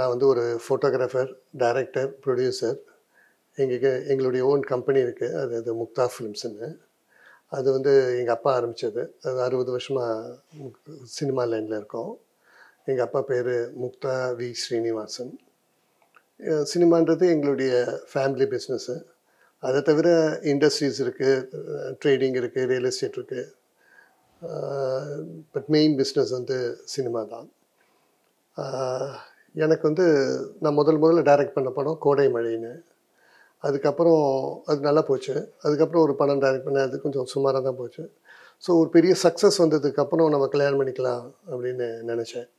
நான் வந்து ஒரு ஃபோட்டோகிராஃபர் டைரக்டர் ப்ரொடியூசர் எங்களுக்கு எங்களுடைய ஓன் கம்பெனி இருக்குது அது அது முக்தா ஃபிலிம்ஸ்னு அது வந்து எங்கள் அப்பா ஆரம்பித்தது அது அறுபது வருஷமாக சினிமா லைனில் இருக்கோம் எங்கள் அப்பா பேர் முக்தா வி ஸ்ரீனிவாசன் சினிமான்றது எங்களுடைய ஃபேமிலி பிஸ்னஸ்ஸு அதை தவிர இண்டஸ்ட்ரீஸ் இருக்குது ட்ரேடிங் இருக்குது ரியல் எஸ்டேட் இருக்குது பட் மெயின் பிஸ்னஸ் வந்து சினிமா தான் எனக்கு வந்து நான் முதல் முதல்ல டைரக்ட் பண்ண படம் கோடை மழைன்னு அதுக்கப்புறம் அது நல்லா போச்சு அதுக்கப்புறம் ஒரு படம் டைரக்ட் பண்ண அது கொஞ்சம் சுமாராக தான் போச்சு ஸோ ஒரு பெரிய சக்ஸஸ் வந்ததுக்கப்புறம் நம்ம கல்யாணம் பண்ணிக்கலாம் அப்படின்னு நினச்சேன்